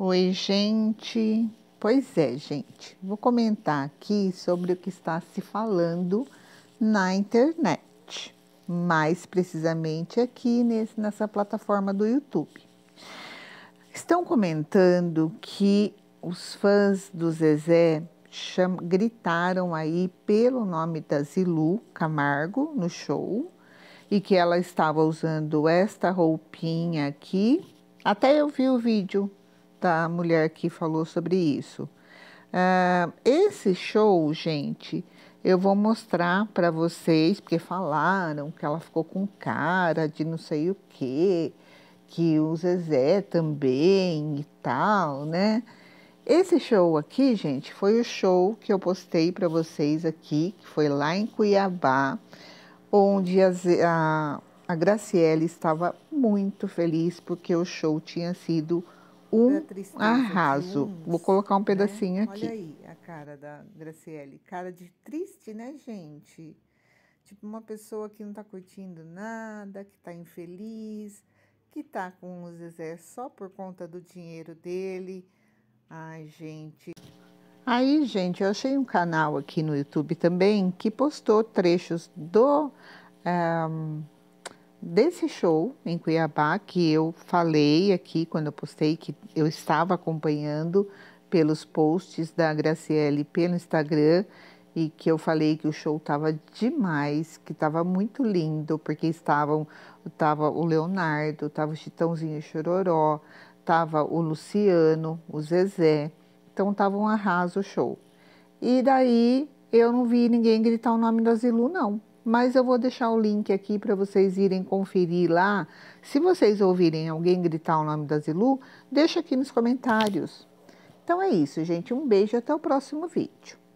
Oi, gente. Pois é, gente. Vou comentar aqui sobre o que está se falando na internet, mais precisamente aqui nesse, nessa plataforma do YouTube. Estão comentando que os fãs do Zezé cham, gritaram aí pelo nome da Zilu Camargo no show e que ela estava usando esta roupinha aqui. Até eu vi o vídeo da mulher que falou sobre isso. Uh, esse show, gente, eu vou mostrar para vocês, porque falaram que ela ficou com cara de não sei o quê, que o Zezé também e tal, né? Esse show aqui, gente, foi o show que eu postei para vocês aqui, que foi lá em Cuiabá, onde a, a, a Graciele estava muito feliz porque o show tinha sido um arraso. Vou colocar um né? pedacinho aqui. Olha aí a cara da Graciele. Cara de triste, né, gente? Tipo, uma pessoa que não tá curtindo nada, que tá infeliz, que tá com o Zezé só por conta do dinheiro dele. Ai, gente. Aí, gente, eu achei um canal aqui no YouTube também que postou trechos do. Um eh, desse show em Cuiabá, que eu falei aqui quando eu postei, que eu estava acompanhando pelos posts da Graciele pelo Instagram e que eu falei que o show estava demais, que estava muito lindo, porque estavam tava o Leonardo, estava o Chitãozinho Chororó, estava o Luciano, o Zezé. Então estava um arraso o show. E daí eu não vi ninguém gritar o nome da Zilu, não mas eu vou deixar o link aqui para vocês irem conferir lá. Se vocês ouvirem alguém gritar o nome da Zilu, deixa aqui nos comentários. Então é isso, gente. Um beijo e até o próximo vídeo.